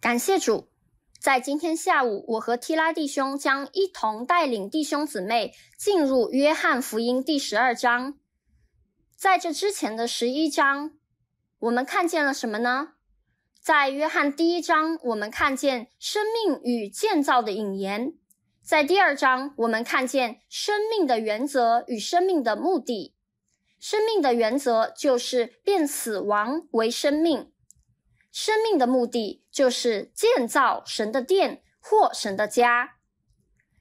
感谢主，在今天下午，我和提拉弟兄将一同带领弟兄姊妹进入约翰福音第十二章。在这之前的十一章，我们看见了什么呢？在约翰第一章，我们看见生命与建造的引言；在第二章，我们看见生命的原则与生命的目的。生命的原则就是变死亡为生命。生命的目的就是建造神的殿或神的家，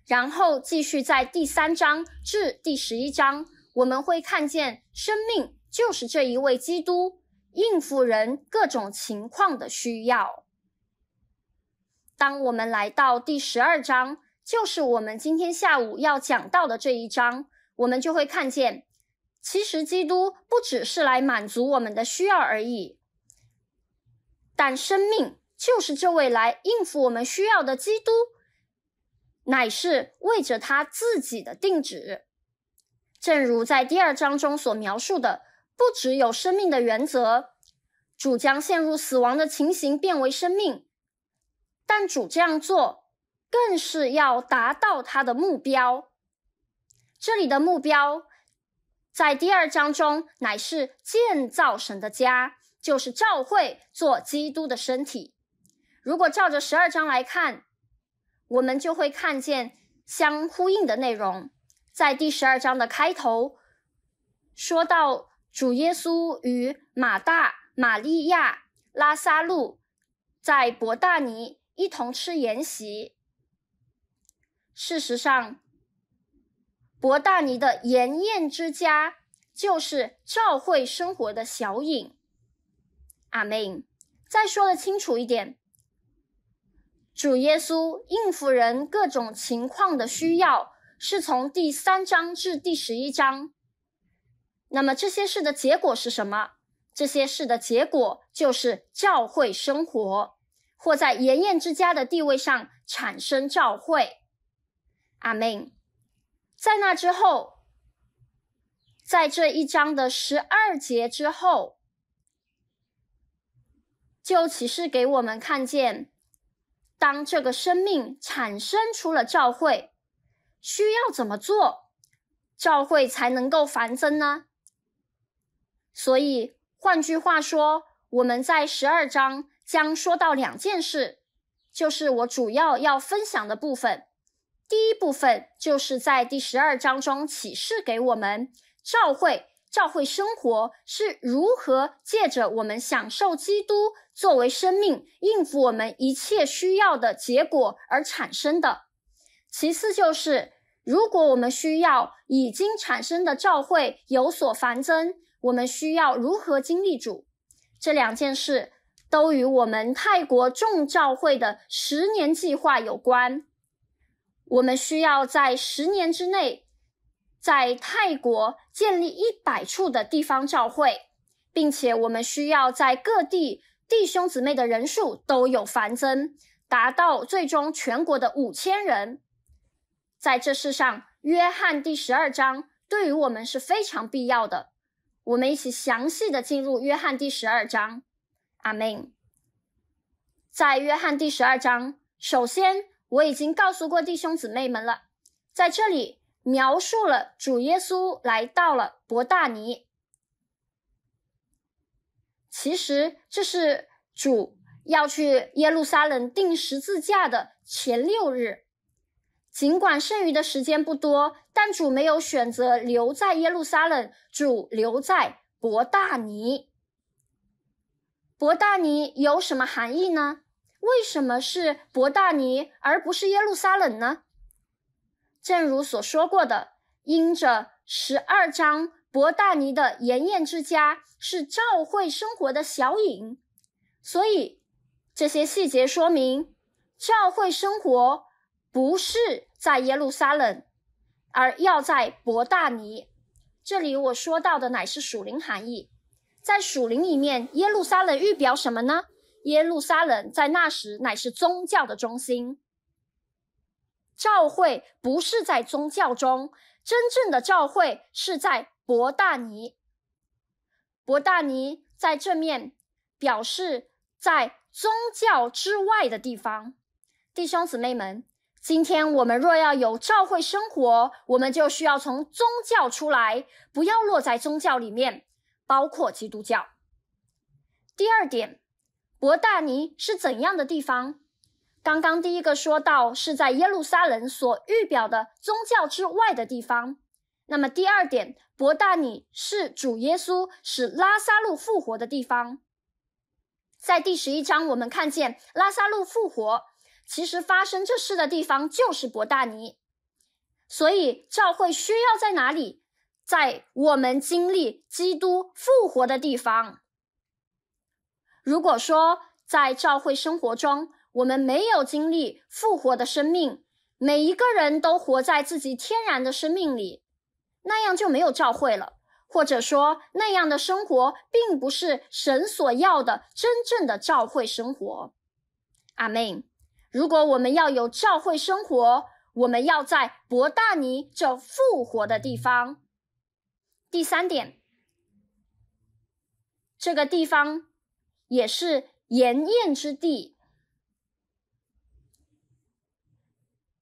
然后继续在第三章至第十一章，我们会看见生命就是这一位基督应付人各种情况的需要。当我们来到第十二章，就是我们今天下午要讲到的这一章，我们就会看见，其实基督不只是来满足我们的需要而已。但生命就是这位来应付我们需要的基督，乃是为着他自己的定旨。正如在第二章中所描述的，不只有生命的原则，主将陷入死亡的情形变为生命。但主这样做，更是要达到他的目标。这里的目标，在第二章中乃是建造神的家。就是教会做基督的身体。如果照着十二章来看，我们就会看见相呼应的内容。在第十二章的开头，说到主耶稣与马大、玛利亚、拉萨路在伯大尼一同吃筵席。事实上，伯大尼的筵宴之家就是教会生活的小影。阿门。再说的清楚一点，主耶稣应付人各种情况的需要，是从第三章至第十一章。那么这些事的结果是什么？这些事的结果就是教会生活，或在炎炎之家的地位上产生教会。阿门。在那之后，在这一章的十二节之后。就启示给我们看见，当这个生命产生出了召会，需要怎么做，召会才能够繁增呢？所以，换句话说，我们在十二章将说到两件事，就是我主要要分享的部分。第一部分就是在第十二章中启示给我们，召会召会生活是如何借着我们享受基督。作为生命应付我们一切需要的结果而产生的。其次就是，如果我们需要已经产生的召会有所繁增，我们需要如何经历主？这两件事都与我们泰国众召会的十年计划有关。我们需要在十年之内，在泰国建立一百处的地方召会，并且我们需要在各地。弟兄姊妹的人数都有繁增，达到最终全国的五千人。在这世上，约翰第十二章对于我们是非常必要的。我们一起详细的进入约翰第十二章。阿门。在约翰第十二章，首先我已经告诉过弟兄姊妹们了，在这里描述了主耶稣来到了伯大尼。其实这是主要去耶路撒冷定十字架的前六日，尽管剩余的时间不多，但主没有选择留在耶路撒冷，主留在伯大尼。伯大尼有什么含义呢？为什么是伯大尼而不是耶路撒冷呢？正如所说过的，因着十二章。博大尼的盐宴之家是教会生活的小影，所以这些细节说明，教会生活不是在耶路撒冷，而要在博大尼。这里我说到的乃是属灵含义，在属灵里面，耶路撒冷预表什么呢？耶路撒冷在那时乃是宗教的中心，教会不是在宗教中，真正的教会是在。博大尼，博大尼在正面表示在宗教之外的地方。弟兄姊妹们，今天我们若要有教会生活，我们就需要从宗教出来，不要落在宗教里面，包括基督教。第二点，博大尼是怎样的地方？刚刚第一个说到是在耶路撒冷所预表的宗教之外的地方。那么第二点，伯大尼是主耶稣使拉萨路复活的地方。在第十一章，我们看见拉萨路复活，其实发生这事的地方就是伯大尼。所以，教会需要在哪里？在我们经历基督复活的地方。如果说在教会生活中，我们没有经历复活的生命，每一个人都活在自己天然的生命里。那样就没有教会了，或者说那样的生活并不是神所要的真正的教会生活。阿门。如果我们要有教会生活，我们要在伯大尼这复活的地方。第三点，这个地方也是筵宴之地。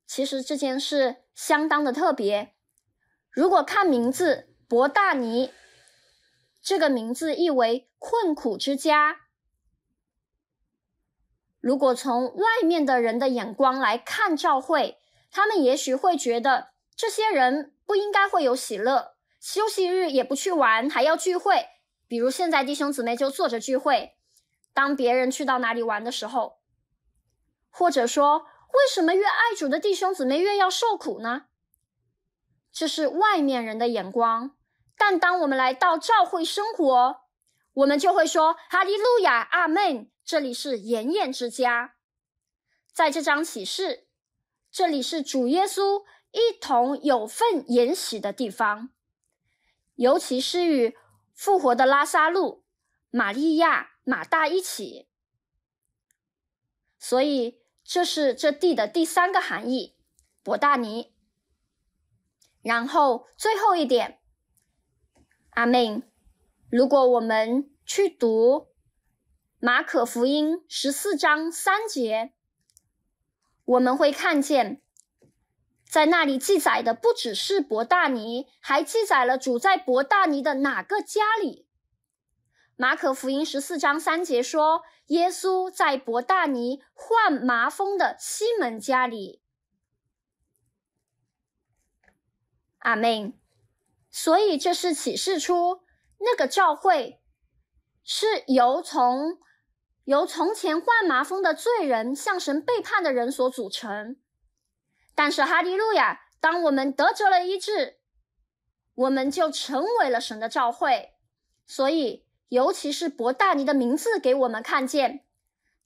其实这件事相当的特别。如果看名字伯大尼，这个名字意为困苦之家。如果从外面的人的眼光来看教会，他们也许会觉得这些人不应该会有喜乐，休息日也不去玩，还要聚会。比如现在弟兄姊妹就坐着聚会，当别人去到哪里玩的时候，或者说为什么越爱主的弟兄姊妹越要受苦呢？这是外面人的眼光，但当我们来到教会生活，我们就会说哈利路亚，阿门。这里是筵宴之家，在这张启示，这里是主耶稣一同有份筵席的地方，尤其是与复活的拉萨路、玛利亚、马大一起。所以，这是这地的第三个含义，博大尼。然后最后一点，阿门。如果我们去读马可福音十四章三节，我们会看见，在那里记载的不只是伯大尼，还记载了主在伯大尼的哪个家里。马可福音十四章三节说，耶稣在伯大尼患麻风的西门家里。阿门，所以这是启示出那个教会是由从由从前患麻风的罪人向神背叛的人所组成。但是哈利路亚，当我们得着了医治，我们就成为了神的教会。所以，尤其是博大尼的名字给我们看见，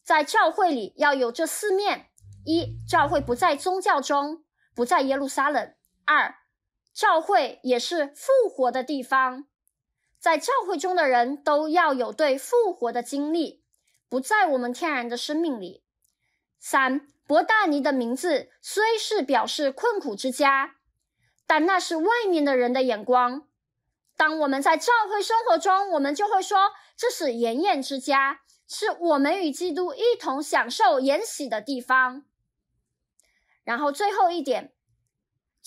在教会里要有这四面：一、教会不在宗教中，不在耶路撒冷；二、教会也是复活的地方，在教会中的人都要有对复活的经历，不在我们天然的生命里。三伯大尼的名字虽是表示困苦之家，但那是外面的人的眼光。当我们在教会生活中，我们就会说这是筵宴之家，是我们与基督一同享受筵禧的地方。然后最后一点。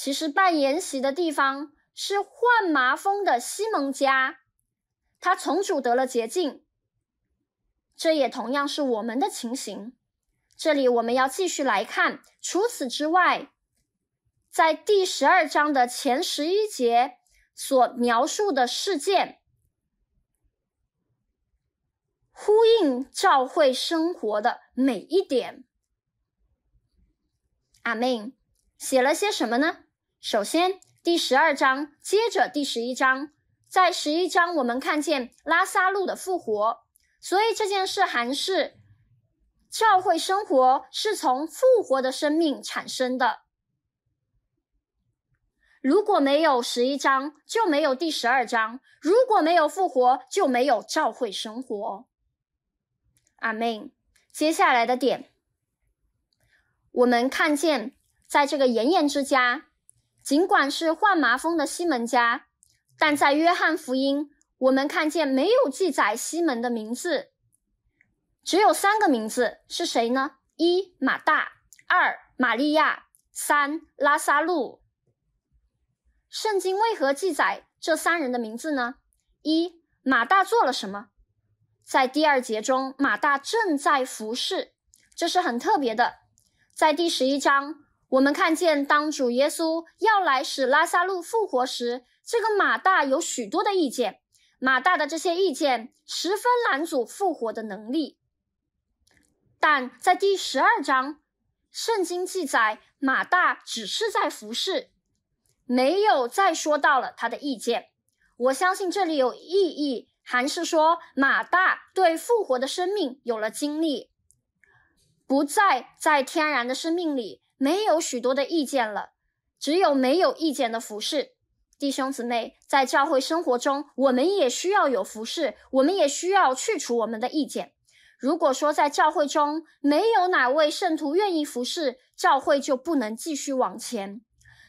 其实办筵席的地方是患麻风的西蒙家，他从主得了洁净。这也同样是我们的情形。这里我们要继续来看。除此之外，在第十二章的前十一节所描述的事件，呼应教会生活的每一点。阿门。写了些什么呢？首先，第十二章接着第十一章，在十一章我们看见拉萨路的复活，所以这件事还是教会生活是从复活的生命产生的。如果没有十一章，就没有第十二章；如果没有复活，就没有教会生活。阿门。接下来的点，我们看见在这个炎炎之家。尽管是患麻风的西门家，但在约翰福音，我们看见没有记载西门的名字，只有三个名字是谁呢？一马大，二玛利亚，三拉萨路。圣经为何记载这三人的名字呢？一马大做了什么？在第二节中，马大正在服侍，这是很特别的，在第十一章。我们看见，当主耶稣要来使拉萨路复活时，这个马大有许多的意见。马大的这些意见十分拦阻复活的能力。但在第十二章圣经记载，马大只是在服侍，没有再说到了他的意见。我相信这里有意义，还是说马大对复活的生命有了经历，不再在天然的生命里。没有许多的意见了，只有没有意见的服侍。弟兄姊妹，在教会生活中，我们也需要有服侍，我们也需要去除我们的意见。如果说在教会中没有哪位圣徒愿意服侍，教会就不能继续往前。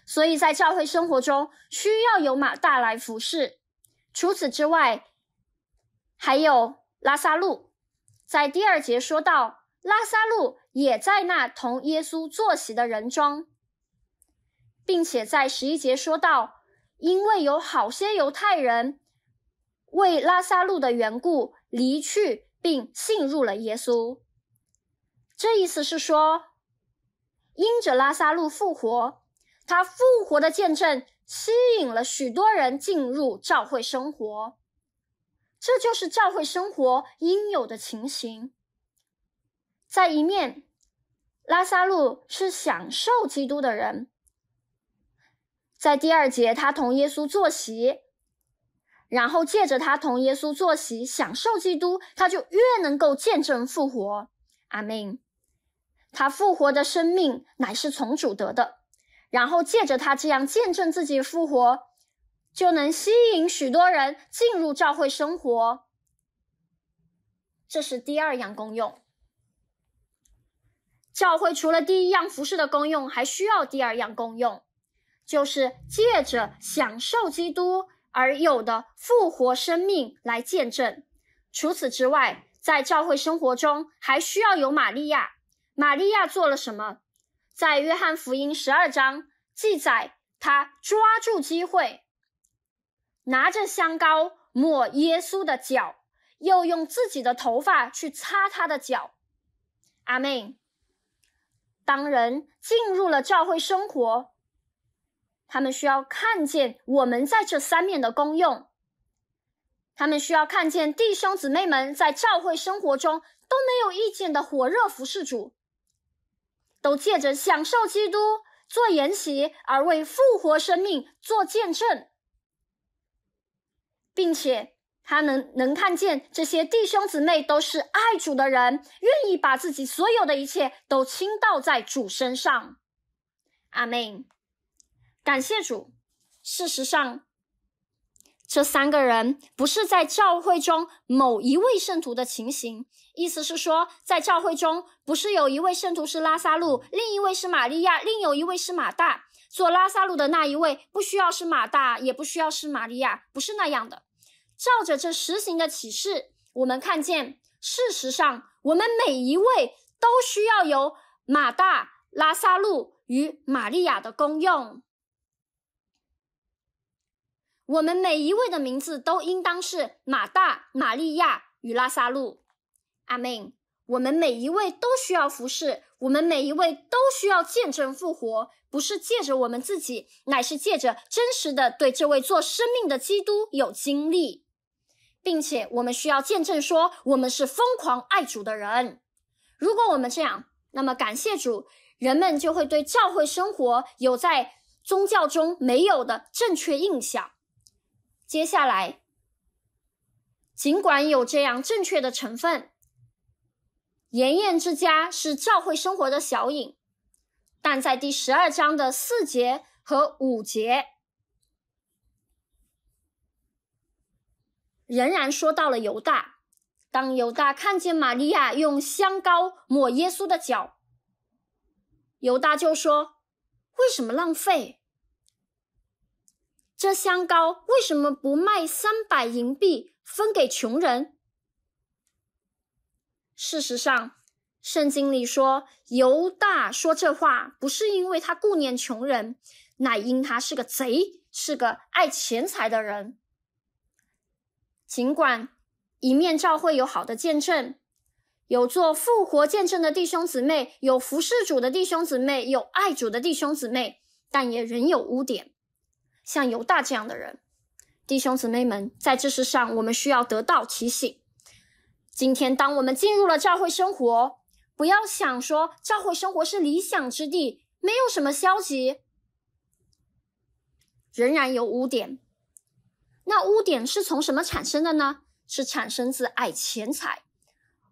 所以在教会生活中，需要有马大来服侍。除此之外，还有拉萨路，在第二节说到拉萨路。也在那同耶稣坐席的人中，并且在十一节说到，因为有好些犹太人为拉萨路的缘故离去，并信入了耶稣。这意思是说，因着拉萨路复活，他复活的见证吸引了许多人进入教会生活。这就是教会生活应有的情形。在一面，拉萨路是享受基督的人。在第二节，他同耶稣坐席，然后借着他同耶稣坐席享受基督，他就越能够见证复活。阿门。他复活的生命乃是从主得的，然后借着他这样见证自己复活，就能吸引许多人进入教会生活。这是第二样功用。教会除了第一样服饰的功用，还需要第二样功用，就是借着享受基督而有的复活生命来见证。除此之外，在教会生活中还需要有玛利亚。玛利亚做了什么？在约翰福音十二章记载，她抓住机会，拿着香膏抹耶稣的脚，又用自己的头发去擦他的脚。阿门。当人进入了教会生活，他们需要看见我们在这三面的功用；他们需要看见弟兄姊妹们在教会生活中都没有意见的火热服侍主，都借着享受基督做筵席，而为复活生命做见证，并且。他能能看见这些弟兄姊妹都是爱主的人，愿意把自己所有的一切都倾倒在主身上。阿门，感谢主。事实上，这三个人不是在教会中某一位圣徒的情形，意思是说，在教会中不是有一位圣徒是拉萨路，另一位是玛利亚，另有一位是马大。做拉萨路的那一位，不需要是马大，也不需要是玛利亚，不是那样的。照着这实行的启示，我们看见，事实上，我们每一位都需要有马大、拉萨路与玛利亚的公用。我们每一位的名字都应当是马大、玛利亚与拉萨路。阿门。我们每一位都需要服侍，我们每一位都需要见证复活，不是借着我们自己，乃是借着真实的对这位做生命的基督有经历，并且我们需要见证说，我们是疯狂爱主的人。如果我们这样，那么感谢主，人们就会对教会生活有在宗教中没有的正确印象。接下来，尽管有这样正确的成分。妍妍之家是教会生活的小影，但在第十二章的四节和五节，仍然说到了犹大。当犹大看见玛利亚用香膏抹耶稣的脚，犹大就说：“为什么浪费这香膏？为什么不卖三百银币分给穷人？”事实上，圣经里说，犹大说这话不是因为他顾念穷人，乃因他是个贼，是个爱钱财的人。尽管一面教会有好的见证，有做复活见证的弟兄姊妹，有服侍主的弟兄姊妹，有爱主的弟兄姊妹，但也仍有污点，像犹大这样的人。弟兄姊妹们，在这事上，我们需要得到提醒。今天，当我们进入了教会生活，不要想说教会生活是理想之地，没有什么消极，仍然有污点。那污点是从什么产生的呢？是产生自爱钱财。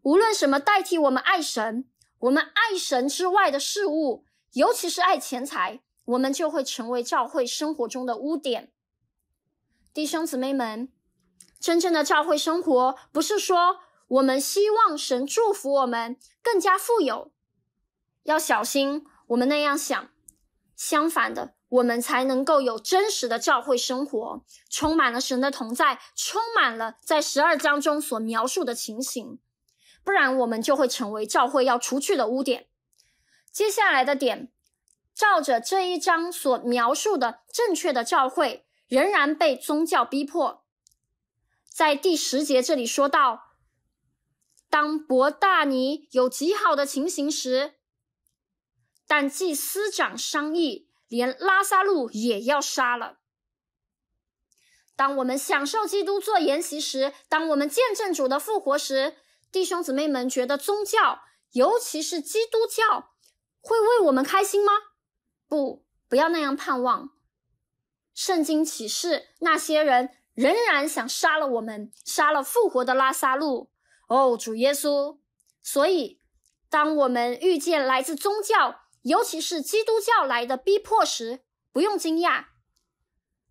无论什么代替我们爱神，我们爱神之外的事物，尤其是爱钱财，我们就会成为教会生活中的污点。弟兄姊妹们，真正的教会生活不是说。我们希望神祝福我们更加富有，要小心我们那样想。相反的，我们才能够有真实的教会生活，充满了神的同在，充满了在十二章中所描述的情形。不然，我们就会成为教会要除去的污点。接下来的点，照着这一章所描述的正确的教会，仍然被宗教逼迫。在第十节这里说到。当博大尼有极好的情形时，但祭司长商议，连拉萨路也要杀了。当我们享受基督做筵席时，当我们见证主的复活时，弟兄姊妹们觉得宗教，尤其是基督教，会为我们开心吗？不，不要那样盼望。圣经启示，那些人仍然想杀了我们，杀了复活的拉萨路。哦，主耶稣！所以，当我们遇见来自宗教，尤其是基督教来的逼迫时，不用惊讶。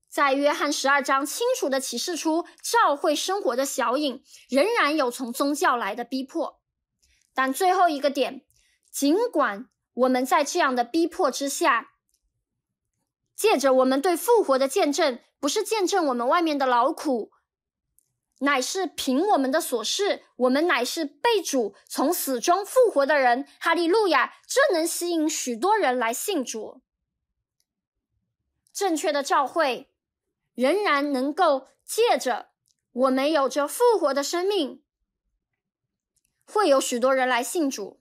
在约翰十二章，清楚的启示出教会生活的小影，仍然有从宗教来的逼迫。但最后一个点，尽管我们在这样的逼迫之下，借着我们对复活的见证，不是见证我们外面的劳苦。乃是凭我们的所事，我们乃是被主从死中复活的人。哈利路亚！这能吸引许多人来信主。正确的教会仍然能够借着我们有着复活的生命，会有许多人来信主。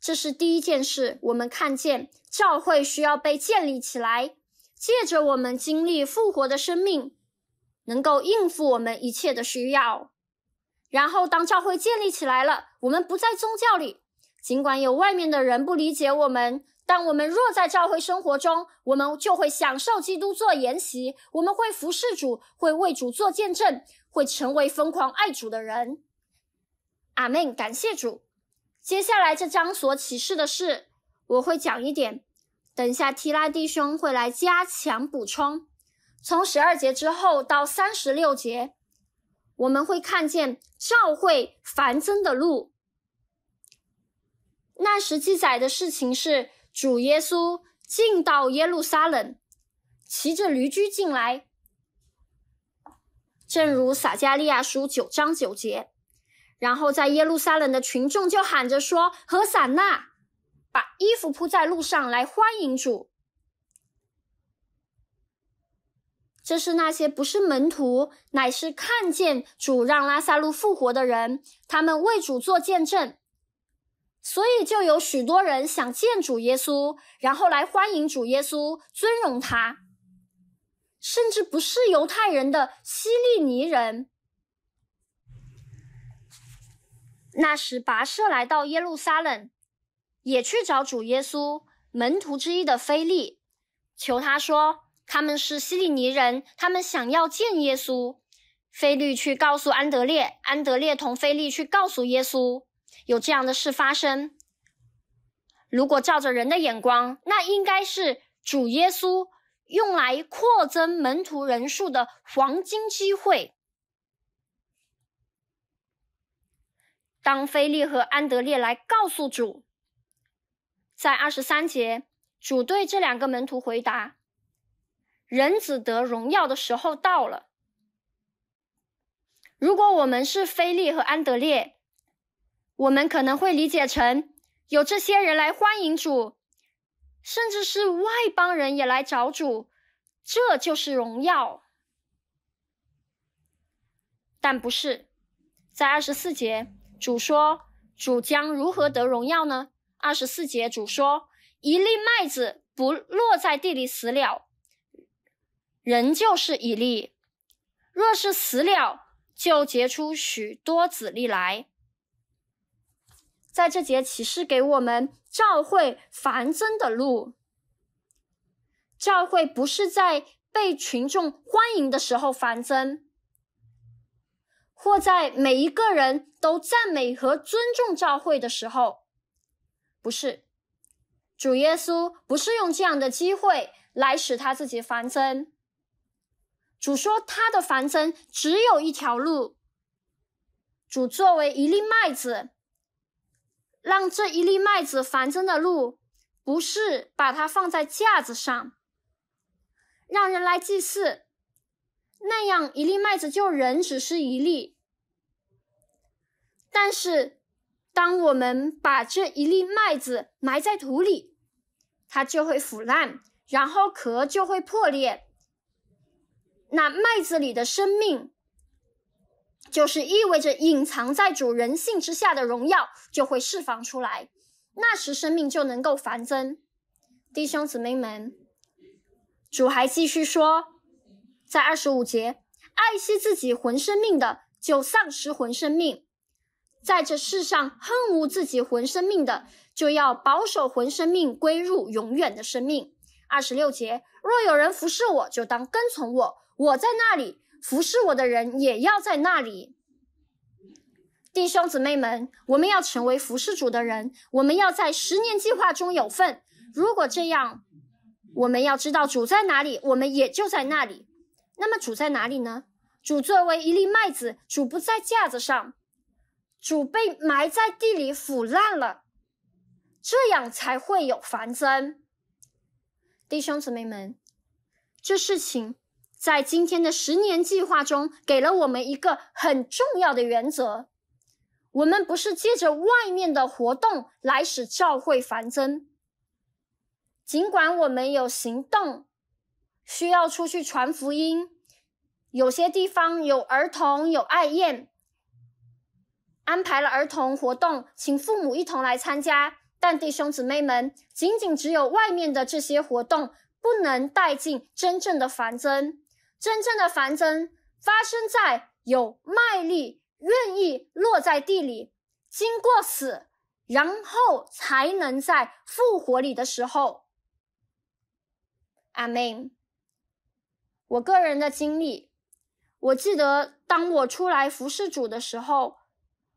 这是第一件事，我们看见教会需要被建立起来，借着我们经历复活的生命。能够应付我们一切的需要。然后，当教会建立起来了，我们不在宗教里。尽管有外面的人不理解我们，但我们若在教会生活中，我们就会享受基督做筵席。我们会服侍主，会为主做见证，会成为疯狂爱主的人。阿门。感谢主。接下来，这张所启示的事，我会讲一点。等下，提拉弟兄会来加强补充。从十二节之后到三十六节，我们会看见教会繁增的路。那时记载的事情是，主耶稣进到耶路撒冷，骑着驴驹进来，正如撒加利亚书九章九节。然后在耶路撒冷的群众就喊着说：“何散那！”把衣服铺在路上来欢迎主。这是那些不是门徒，乃是看见主让拉萨路复活的人，他们为主做见证，所以就有许多人想见主耶稣，然后来欢迎主耶稣，尊荣他，甚至不是犹太人的西利尼人，那时跋涉来到耶路撒冷，也去找主耶稣门徒之一的菲利，求他说。他们是西里尼人，他们想要见耶稣。菲利去告诉安德烈，安德烈同菲利去告诉耶稣，有这样的事发生。如果照着人的眼光，那应该是主耶稣用来扩增门徒人数的黄金机会。当菲利和安德烈来告诉主，在二十三节，主对这两个门徒回答。人子得荣耀的时候到了。如果我们是菲利和安德烈，我们可能会理解成有这些人来欢迎主，甚至是外邦人也来找主，这就是荣耀。但不是，在二十四节主说：“主将如何得荣耀呢？”二十四节主说：“一粒麦子不落在地里死了。”人就是一粒，若是死了，就结出许多子粒来。在这节启示给我们教会繁增的路，教会不是在被群众欢迎的时候繁增，或在每一个人都赞美和尊重教会的时候，不是。主耶稣不是用这样的机会来使他自己繁增。主说：“他的繁增只有一条路。主作为一粒麦子，让这一粒麦子繁增的路，不是把它放在架子上，让人来祭祀，那样一粒麦子就仍只是一粒。但是，当我们把这一粒麦子埋在土里，它就会腐烂，然后壳就会破裂。”那麦子里的生命，就是意味着隐藏在主人性之下的荣耀就会释放出来，那时生命就能够繁增。弟兄姊妹们，主还继续说，在二十五节，爱惜自己魂生命的就丧失魂生命，在这世上恨恶自己魂生命的就要保守魂生命归入永远的生命。二十六节，若有人服侍我，就当跟从我。我在那里，服侍我的人也要在那里。弟兄姊妹们，我们要成为服侍主的人，我们要在十年计划中有份。如果这样，我们要知道主在哪里，我们也就在那里。那么主在哪里呢？主作为一粒麦子，主不在架子上，主被埋在地里腐烂了，这样才会有繁增。弟兄姊妹们，这事情。在今天的十年计划中，给了我们一个很重要的原则：我们不是借着外面的活动来使教会繁增。尽管我们有行动，需要出去传福音，有些地方有儿童有爱宴，安排了儿童活动，请父母一同来参加。但弟兄姊妹们，仅仅只有外面的这些活动，不能带进真正的繁增。真正的繁增发生在有卖力愿意落在地里，经过死，然后才能在复活里的时候。阿门。我个人的经历，我记得当我出来服侍主的时候，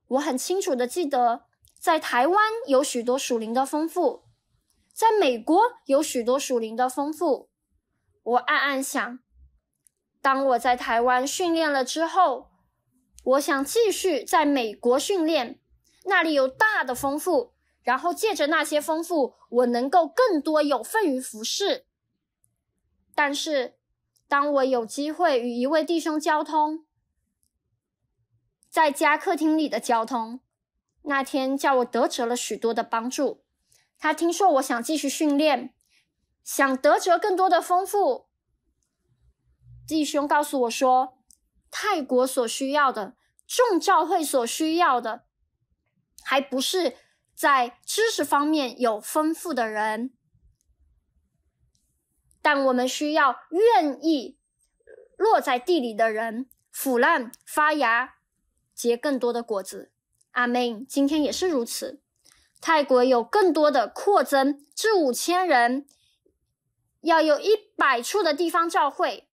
我很清楚的记得，在台湾有许多属灵的丰富，在美国有许多属灵的丰富，我暗暗想。当我在台湾训练了之后，我想继续在美国训练，那里有大的丰富，然后借着那些丰富，我能够更多有份于服侍。但是，当我有机会与一位弟兄交通，在家客厅里的交通，那天叫我得着了许多的帮助。他听说我想继续训练，想得着更多的丰富。弟兄告诉我说，泰国所需要的、众教会所需要的，还不是在知识方面有丰富的人，但我们需要愿意落在地里的人，腐烂发芽，结更多的果子。阿门。今天也是如此，泰国有更多的扩增至五千人，要有一百处的地方教会。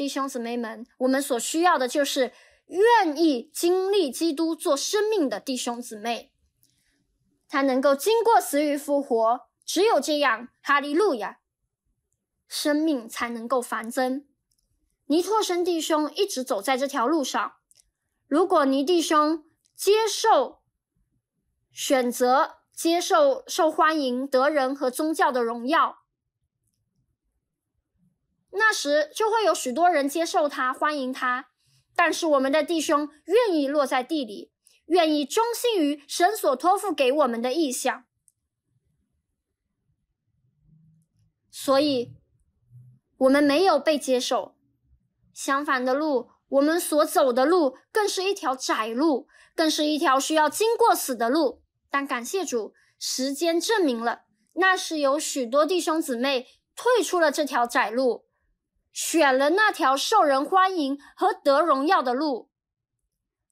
弟兄姊妹们，我们所需要的就是愿意经历基督做生命的弟兄姊妹，他能够经过死与复活，只有这样，哈利路亚，生命才能够繁增。尼托生弟兄一直走在这条路上，如果尼弟兄接受、选择接受受欢迎、得人和宗教的荣耀。那时就会有许多人接受他，欢迎他。但是我们的弟兄愿意落在地里，愿意忠心于神所托付给我们的意向。所以，我们没有被接受。相反的路，我们所走的路更是一条窄路，更是一条需要经过死的路。但感谢主，时间证明了，那时有许多弟兄姊妹退出了这条窄路。选了那条受人欢迎和得荣耀的路，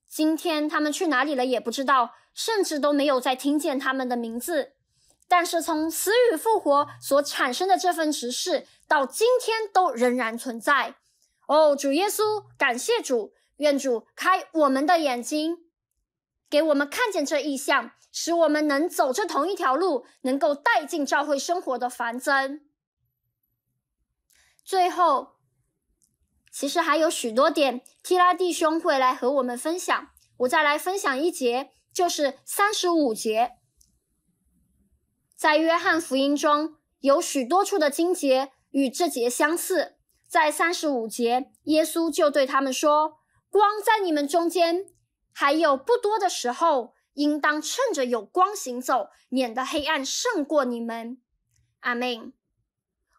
今天他们去哪里了也不知道，甚至都没有再听见他们的名字。但是从死与复活所产生的这份执事，到今天都仍然存在。哦，主耶稣，感谢主，愿主开我们的眼睛，给我们看见这异象，使我们能走这同一条路，能够带进教会生活的繁增。最后，其实还有许多点，提拉弟兄会来和我们分享。我再来分享一节，就是三十五节。在约翰福音中有许多处的经节与这节相似。在三十五节，耶稣就对他们说：“光在你们中间还有不多的时候，应当趁着有光行走，免得黑暗胜过你们。”阿门。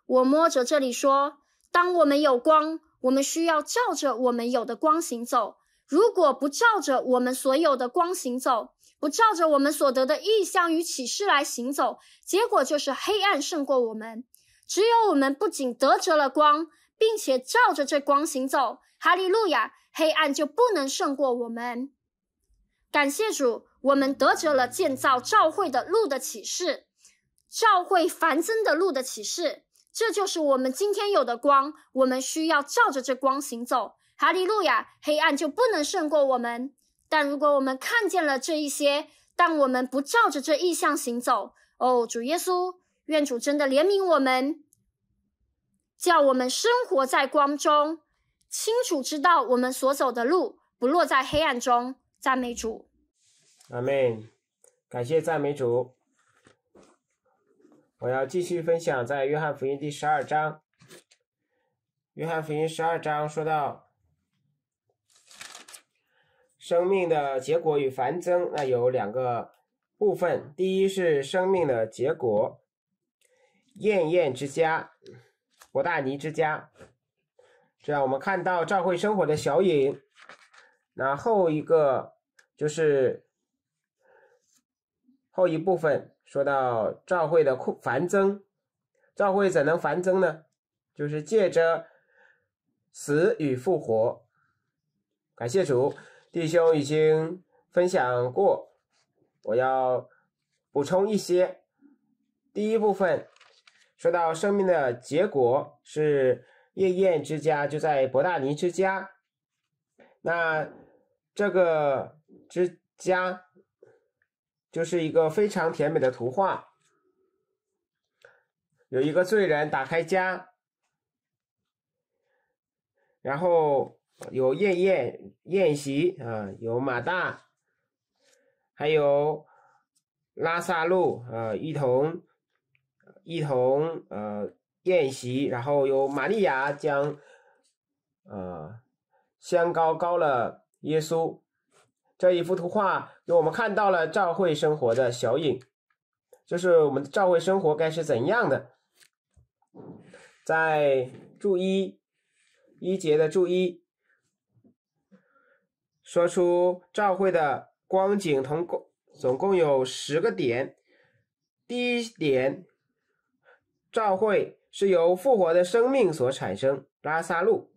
我摸着这里说。当我们有光，我们需要照着我们有的光行走。如果不照着我们所有的光行走，不照着我们所得的意象与启示来行走，结果就是黑暗胜过我们。只有我们不仅得着了光，并且照着这光行走，哈利路亚，黑暗就不能胜过我们。感谢主，我们得着了建造教会的路的启示，教会繁增的路的启示。这就是我们今天有的光，我们需要照着这光行走。哈利路亚，黑暗就不能胜过我们。但如果我们看见了这一些，但我们不照着这意向行走，哦，主耶稣，愿主真的怜悯我们，叫我们生活在光中，清楚知道我们所走的路不落在黑暗中。赞美主。阿门。感谢赞美主。我要继续分享，在约翰福音第十二章，约翰福音十二章说到生命的结果与繁增，那有两个部分。第一是生命的结果，燕燕之家，伯大尼之家，这样我们看到教会生活的小影。那后一个就是。后一部分说到赵惠的繁增，赵惠怎能繁增呢？就是借着死与复活。感谢主，弟兄已经分享过，我要补充一些。第一部分说到生命的结果是夜宴之家，就在伯大尼之家。那这个之家。就是一个非常甜美的图画，有一个罪人打开家，然后有宴宴宴席啊，有马大，还有拉萨路，啊，一同一同呃宴席，然后有玛利亚将，呃香膏膏了耶稣。这一幅图画给我们看到了教会生活的小影，就是我们的教会生活该是怎样的。在注一，一节的注一，说出教会的光景，同共总共有十个点。第一点，教会是由复活的生命所产生。拉萨路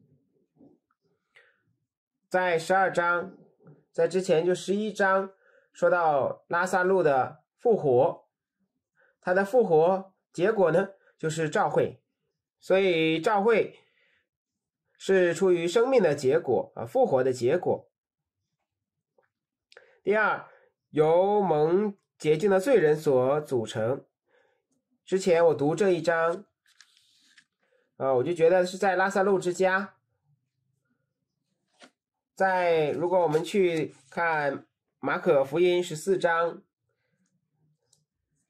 在十二章。在之前就十一章说到拉萨路的复活，他的复活结果呢就是召会，所以召会是出于生命的结果啊，复活的结果。第二，由蒙洁净的罪人所组成。之前我读这一章，啊，我就觉得是在拉萨路之家。在，如果我们去看马可福音十四章，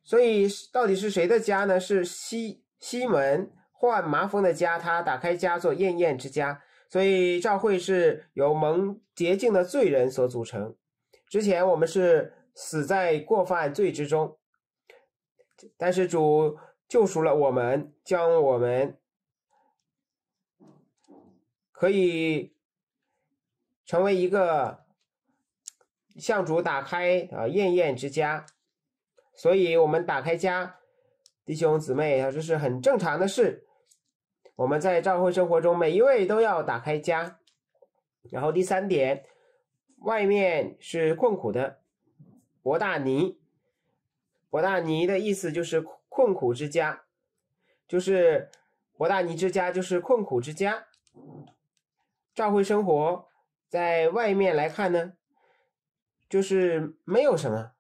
所以到底是谁的家呢？是西西门患麻风的家，他打开家做宴宴之家。所以教会是由蒙洁净的罪人所组成。之前我们是死在过犯罪之中，但是主救赎了我们，将我们可以。成为一个向主，打开啊艳艳之家，所以我们打开家，弟兄姊妹啊，这是很正常的事。我们在教会生活中，每一位都要打开家。然后第三点，外面是困苦的博大尼，博大尼的意思就是困苦之家，就是博大尼之家就是困苦之家，教会生活。在外面来看呢，就是没有什么，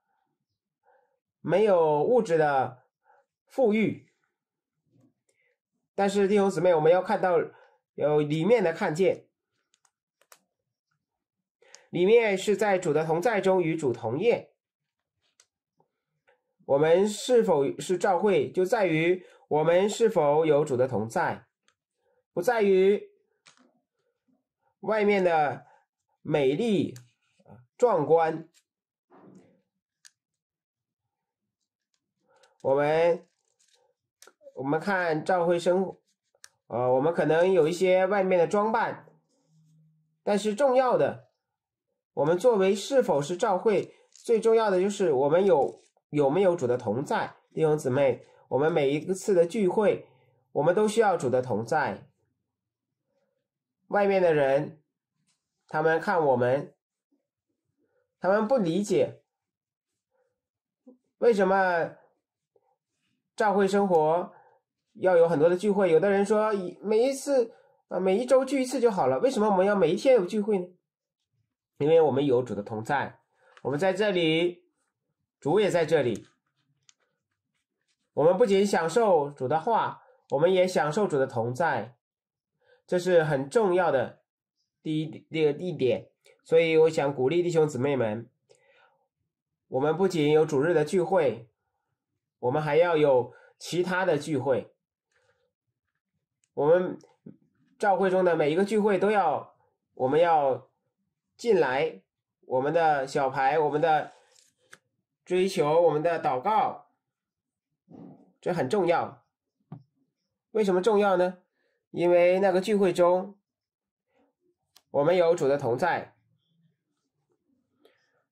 没有物质的富裕。但是弟兄姊妹，我们要看到有里面的看见，里面是在主的同在中与主同业。我们是否是照会，就在于我们是否有主的同在，不在于外面的。美丽啊，壮观！我们我们看赵会生，呃，我们可能有一些外面的装扮，但是重要的，我们作为是否是赵会，最重要的就是我们有有没有主的同在弟兄姊妹，我们每一次的聚会，我们都需要主的同在，外面的人。他们看我们，他们不理解为什么教会生活要有很多的聚会。有的人说，每一次啊，每一周聚一次就好了。为什么我们要每一天有聚会呢？因为我们有主的同在，我们在这里，主也在这里。我们不仅享受主的话，我们也享受主的同在，这是很重要的。第一那个地点，所以我想鼓励弟兄姊妹们，我们不仅有主日的聚会，我们还要有其他的聚会。我们教会中的每一个聚会都要，我们要进来，我们的小牌，我们的追求，我们的祷告，这很重要。为什么重要呢？因为那个聚会中。我们有主的同在，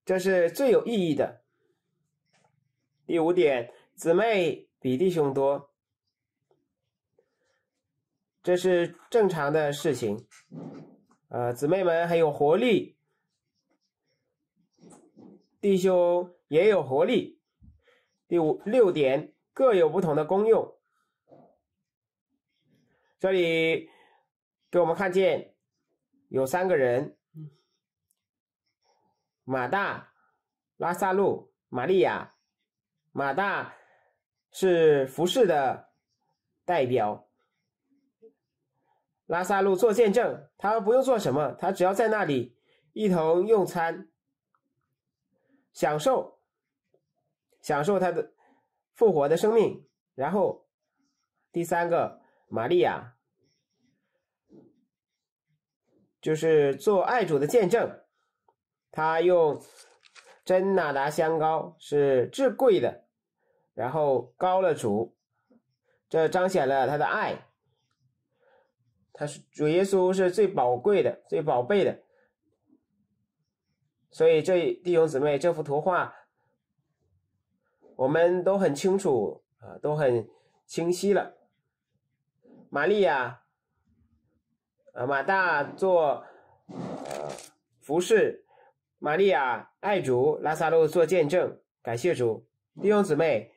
这是最有意义的。第五点，姊妹比弟兄多，这是正常的事情。呃，姊妹们很有活力，弟兄也有活力。第五、六点各有不同的功用，这里给我们看见。有三个人：马大、拉萨路、玛利亚。马大是服饰的代表，拉萨路做见证，他不用做什么，他只要在那里一同用餐，享受享受他的复活的生命。然后第三个玛利亚。就是做爱主的见证，他用真纳达香膏是至贵的，然后高了主，这彰显了他的爱。他是主耶稣是最宝贵的、最宝贝的，所以这弟兄姊妹，这幅图画我们都很清楚啊，都很清晰了。玛利亚。啊，马大做，呃，服侍玛利亚，爱主拉萨路做见证，感谢主弟兄姊妹。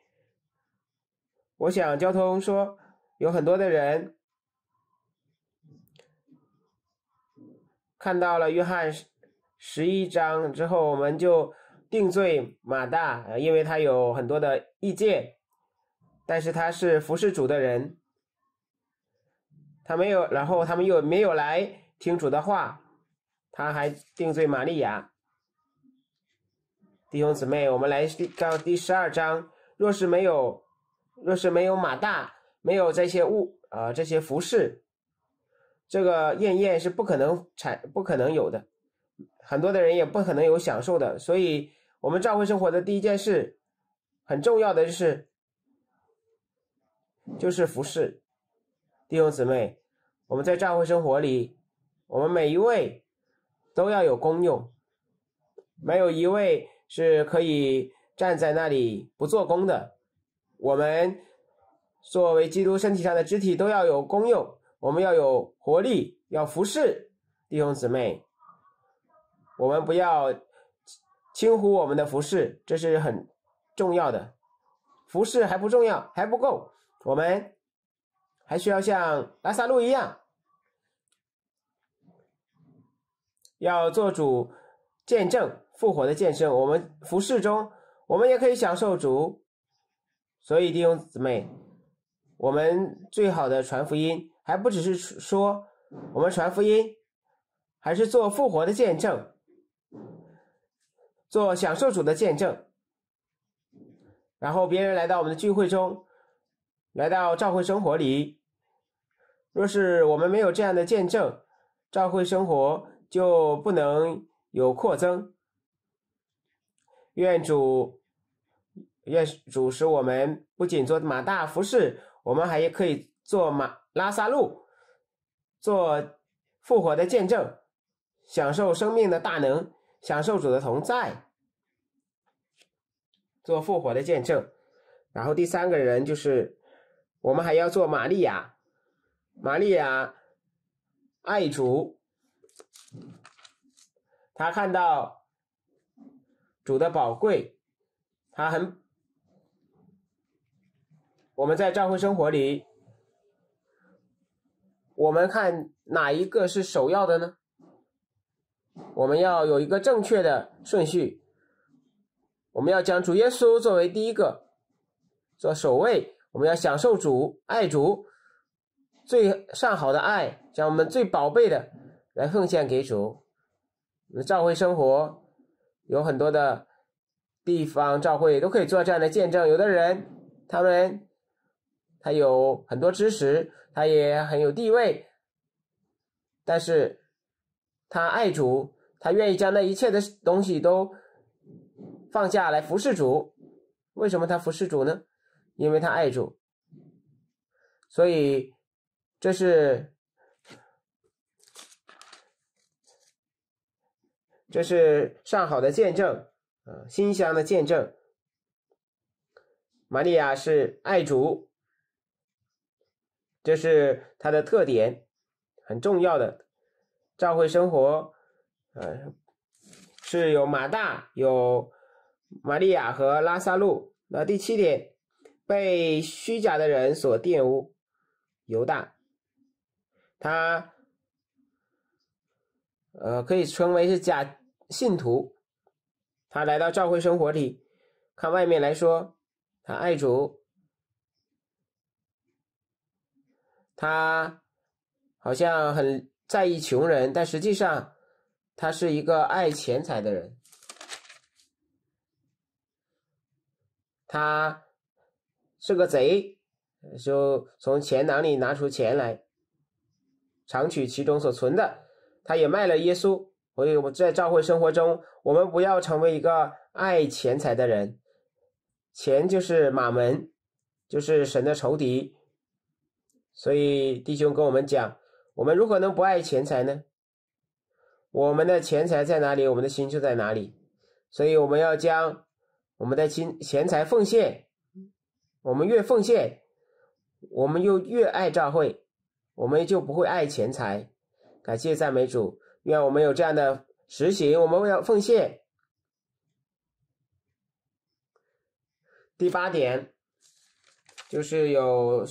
我想交通说有很多的人看到了约翰十一章之后，我们就定罪马大，因为他有很多的意见，但是他是服侍主的人。他没有，然后他们又没有来听主的话，他还定罪玛利亚。弟兄姊妹，我们来到第十二章，若是没有，若是没有马大，没有这些物啊，这些服饰，这个宴宴是不可能产，不可能有的，很多的人也不可能有享受的。所以，我们教会生活的第一件事，很重要的就是，就是服饰。弟兄姊妹，我们在教会生活里，我们每一位都要有功用，没有一位是可以站在那里不做工的。我们作为基督身体上的肢体都要有功用，我们要有活力，要服侍。弟兄姊妹，我们不要轻忽我们的服侍，这是很重要的。服侍还不重要，还不够，我们。还需要像拉萨路一样，要做主见证复活的见证。我们服侍中，我们也可以享受主。所以弟兄姊妹，我们最好的传福音，还不只是说我们传福音，还是做复活的见证，做享受主的见证。然后别人来到我们的聚会中。来到教会生活里，若是我们没有这样的见证，教会生活就不能有扩增。愿主愿主使我们不仅做马大服饰，我们还可以做马拉萨路，做复活的见证，享受生命的大能，享受主的同在，做复活的见证。然后第三个人就是。我们还要做玛利亚，玛利亚，爱主。他看到主的宝贵，他很。我们在教会生活里，我们看哪一个是首要的呢？我们要有一个正确的顺序。我们要将主耶稣作为第一个，做首位。我们要享受主爱主，最上好的爱，将我们最宝贝的来奉献给主。我们教会生活有很多的地方，教会都可以做这样的见证。有的人，他们他有很多知识，他也很有地位，但是他爱主，他愿意将那一切的东西都放下来服侍主。为什么他服侍主呢？因为他爱主，所以这是这是上好的见证，呃，馨香的见证。玛利亚是爱主，这是它的特点，很重要的。教会生活，呃，是有马大有玛利亚和拉萨路。那第七点。被虚假的人所玷污，犹大，他，呃，可以称为是假信徒。他来到教会生活里，看外面来说，他爱主，他好像很在意穷人，但实际上他是一个爱钱财的人，他。是个贼，就从钱囊里拿出钱来，常取其中所存的。他也卖了耶稣。所以我们在教会生活中，我们不要成为一个爱钱财的人。钱就是马门，就是神的仇敌。所以弟兄跟我们讲，我们如何能不爱钱财呢？我们的钱财在哪里，我们的心就在哪里。所以我们要将我们的金钱财奉献。我们越奉献，我们又越爱教会，我们就不会爱钱财。感谢赞美主，愿我们有这样的实行。我们为了奉献。第八点，就是有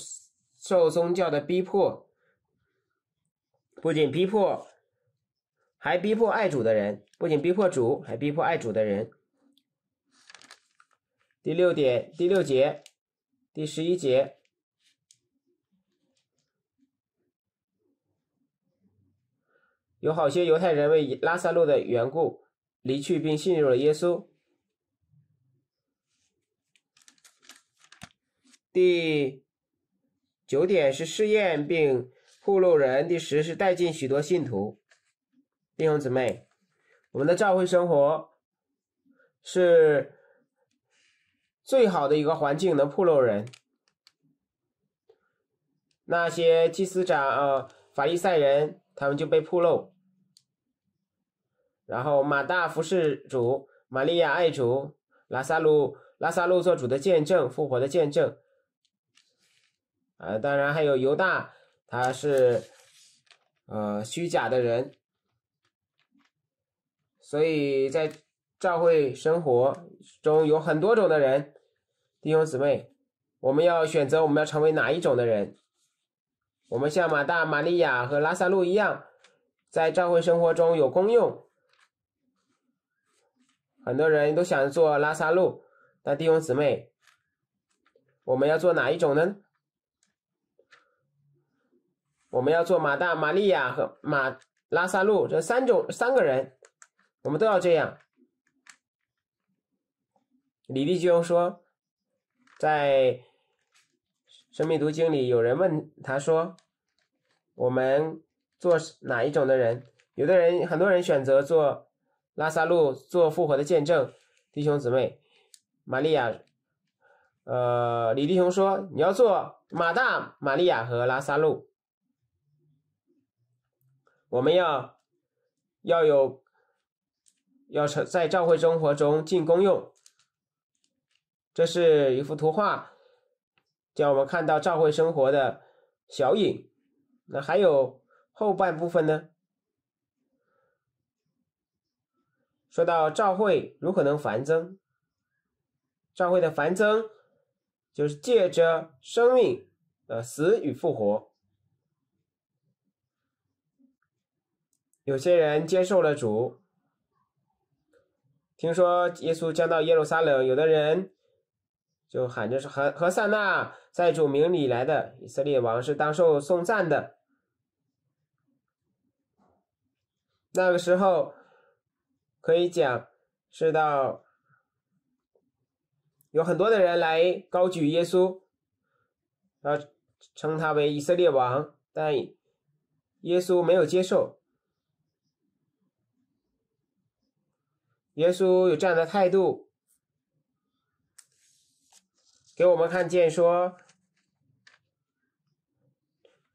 受宗教的逼迫，不仅逼迫，还逼迫爱主的人；不仅逼迫主，还逼迫爱主的人。第六点，第六节。第十一节，有好些犹太人为拉萨路的缘故离去，并信入了耶稣。第九点是试验并护路人，第十是带进许多信徒。弟兄姊妹，我们的教会生活是。最好的一个环境能铺露人，那些祭司长啊、法利赛人，他们就被铺露。然后马大服侍主，玛利亚爱主，拉萨路，拉萨路做主的见证，复活的见证。啊，当然还有犹大，他是，呃，虚假的人。所以在。教会生活中有很多种的人，弟兄姊妹，我们要选择我们要成为哪一种的人？我们像马大、玛利亚和拉萨路一样，在教会生活中有功用。很多人都想做拉萨路，但弟兄姊妹，我们要做哪一种呢？我们要做马大、玛利亚和马拉萨路这三种三个人，我们都要这样。李弟兄说，在生命读经里，有人问他说：“我们做哪一种的人？有的人，很多人选择做拉萨路，做复活的见证，弟兄姊妹，玛利亚。呃，李弟兄说，你要做马大、玛利亚和拉萨路。我们要要有，要成在教会生活中进功用。”这是一幅图画，叫我们看到教会生活的小影。那还有后半部分呢？说到教会如何能繁增？教会的繁增，就是借着生命的死与复活。有些人接受了主，听说耶稣将到耶路撒冷，有的人。就喊着是何何塞纳在主名里来的以色列王是当受送赞的。那个时候，可以讲是到有很多的人来高举耶稣，然称他为以色列王，但耶稣没有接受。耶稣有这样的态度。给我们看见说，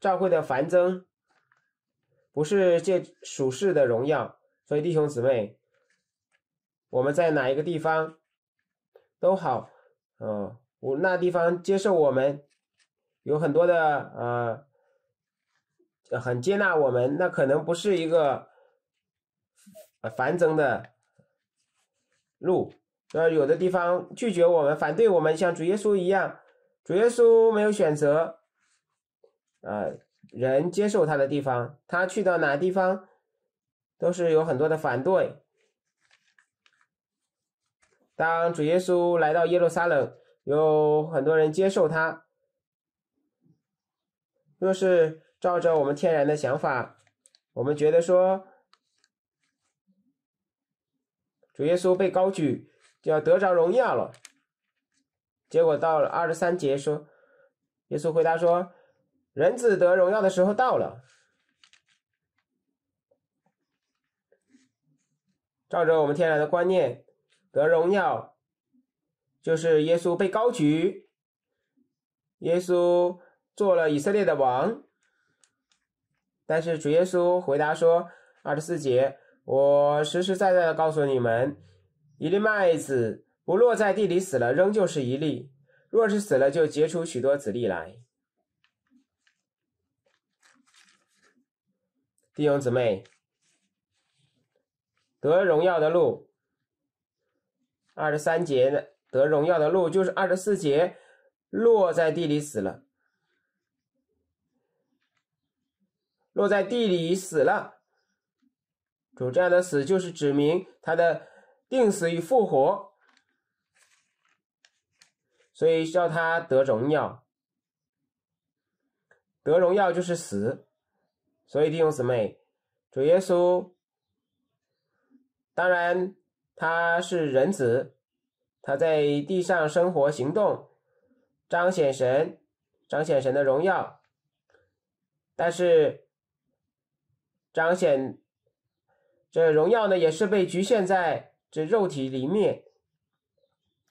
教会的繁增不是这属世的荣耀，所以弟兄姊妹，我们在哪一个地方都好，嗯，我那地方接受我们，有很多的啊，很接纳我们，那可能不是一个繁增的路。那有的地方拒绝我们，反对我们，像主耶稣一样，主耶稣没有选择，呃，人接受他的地方，他去到哪地方，都是有很多的反对。当主耶稣来到耶路撒冷，有很多人接受他。若是照着我们天然的想法，我们觉得说，主耶稣被高举。就要得着荣耀了，结果到了二十三节，说耶稣回答说：“人子得荣耀的时候到了。”照着我们天然的观念，得荣耀就是耶稣被高举，耶稣做了以色列的王。但是主耶稣回答说：“二十四节，我实实在在的告诉你们。”一粒麦子不落在地里死了，仍旧是一粒；若是死了，就结出许多子粒来。弟兄姊妹，得荣耀的路，二十三节的得荣耀的路就是二十四节，落在地里死了，落在地里死了。主这样的死，就是指明他的。定死与复活，所以叫他得荣耀。得荣耀就是死，所以弟兄姊妹，主耶稣，当然他是人子，他在地上生活、行动，彰显神，彰显神的荣耀。但是彰显这荣耀呢，也是被局限在。这肉体里面，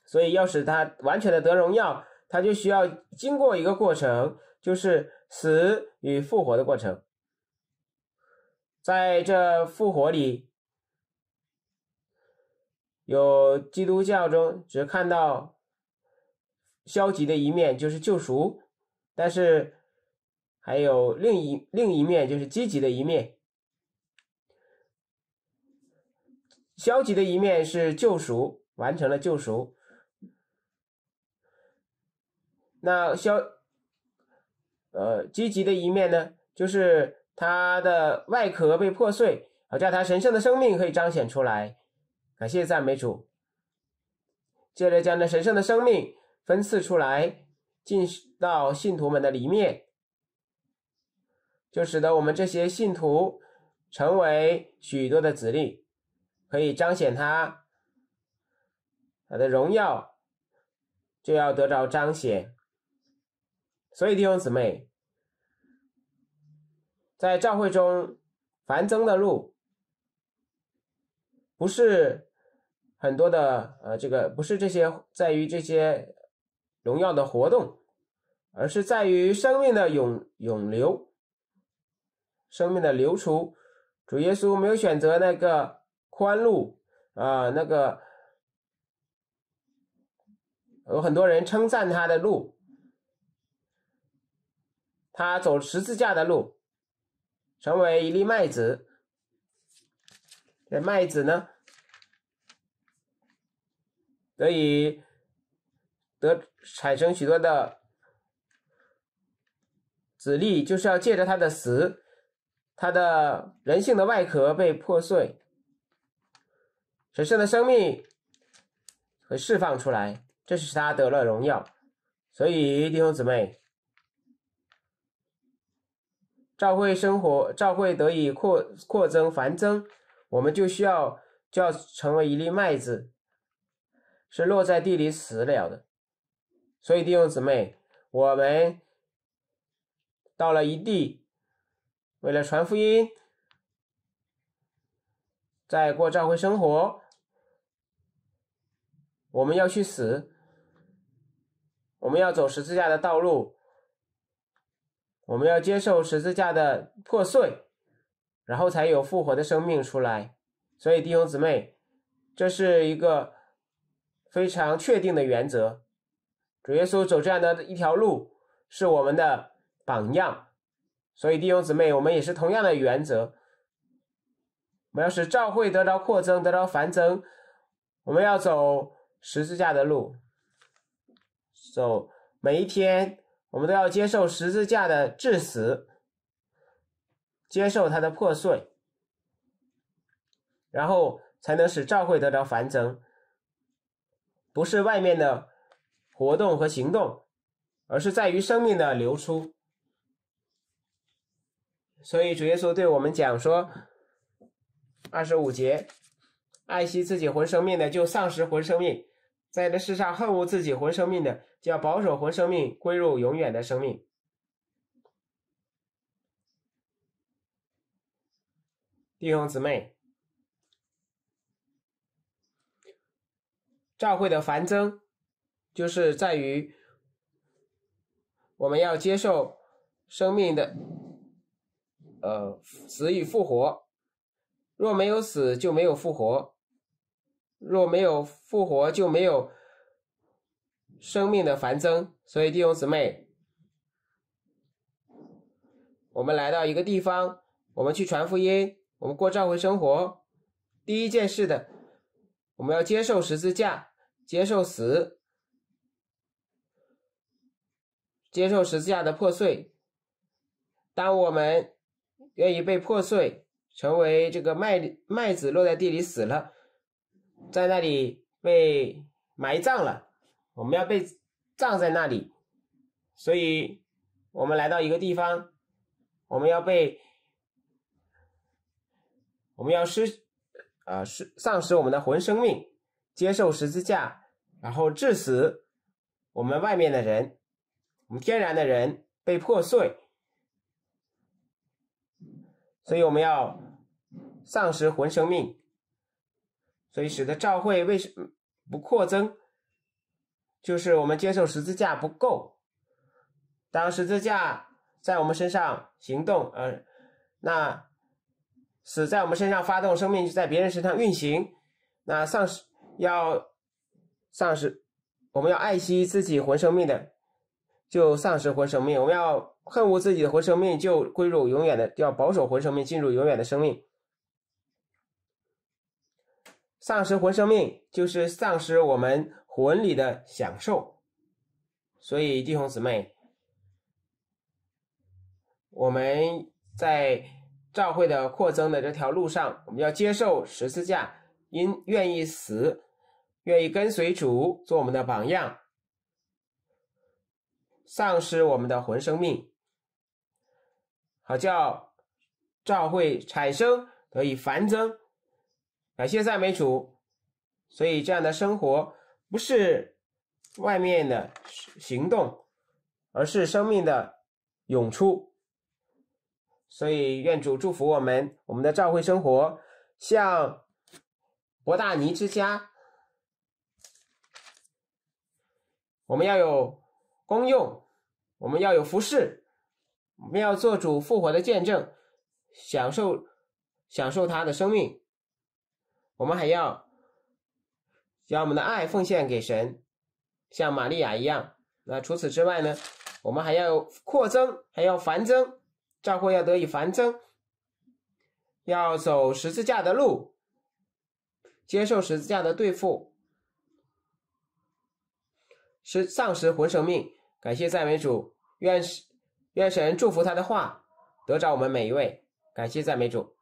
所以要使他完全的得荣耀，他就需要经过一个过程，就是死与复活的过程。在这复活里，有基督教中只看到消极的一面，就是救赎，但是还有另一另一面，就是积极的一面。消极的一面是救赎完成了救赎，那消呃积极的一面呢？就是他的外壳被破碎，好叫他神圣的生命可以彰显出来。感谢赞美主，接着将这神圣的生命分赐出来，进到信徒们的里面，就使得我们这些信徒成为许多的子粒。可以彰显他，他的荣耀就要得着彰显。所以弟兄姊妹，在教会中繁增的路，不是很多的呃，这个不是这些在于这些荣耀的活动，而是在于生命的永永流，生命的流出。主耶稣没有选择那个。宽路啊，那个有很多人称赞他的路，他走十字架的路，成为一粒麦子，这麦子呢，得以得产生许多的籽粒，就是要借着他的死，他的人性的外壳被破碎。神圣的生命会释放出来，这是使他得了荣耀。所以弟兄姊妹，教会生活、教会得以扩扩增繁增，我们就需要就要成为一粒麦子，是落在地里死了的。所以弟兄姊妹，我们到了一地，为了传福音，在过教会生活。我们要去死，我们要走十字架的道路，我们要接受十字架的破碎，然后才有复活的生命出来。所以弟兄姊妹，这是一个非常确定的原则。主耶稣走这样的一条路，是我们的榜样。所以弟兄姊妹，我们也是同样的原则。我们要使教会得到扩增，得到繁增，我们要走。十字架的路，走每一天，我们都要接受十字架的致死，接受它的破碎，然后才能使教会得着繁增。不是外面的活动和行动，而是在于生命的流出。所以主耶稣对我们讲说，二十五节，爱惜自己活生命的就丧失活生命。在这世上，恨恶自己活生命的，就要保守活生命归入永远的生命。弟兄姊妹，教会的繁增，就是在于我们要接受生命的，呃，死与复活。若没有死，就没有复活。若没有复活，就没有生命的繁增。所以弟兄姊妹，我们来到一个地方，我们去传福音，我们过召会生活。第一件事的，我们要接受十字架，接受死，接受十字架的破碎。当我们愿意被破碎，成为这个麦麦子落在地里死了。在那里被埋葬了，我们要被葬在那里，所以我们来到一个地方，我们要被，我们要失，啊失丧失我们的魂生命，接受十字架，然后致死，我们外面的人，我们天然的人被破碎，所以我们要丧失魂生命。所以使得教会为什么不扩增？就是我们接受十字架不够。当十字架在我们身上行动，呃，那死在我们身上发动，生命就在别人身上运行。那丧失要丧失，我们要爱惜自己活生命的就丧失活生命。我们要恨恶自己的活生命，就归入永远的，要保守活生命，进入永远的生命。丧失魂生命，就是丧失我们魂里的享受。所以弟兄姊妹，我们在照会的扩增的这条路上，我们要接受十字架，因愿意死，愿意跟随主，做我们的榜样，丧失我们的魂生命，好叫照会产生得以繁增。感谢赞美主，所以这样的生活不是外面的行动，而是生命的涌出。所以愿主祝福我们，我们的召会生活像博大尼之家。我们要有公用，我们要有服饰，我们要做主复活的见证，享受享受他的生命。我们还要将我们的爱奉献给神，像玛利亚一样。那除此之外呢？我们还要扩增，还要繁增，教会要得以繁增。要走十字架的路，接受十字架的对付，是丧失魂生命。感谢赞美主，愿愿神祝福他的话得着我们每一位。感谢赞美主。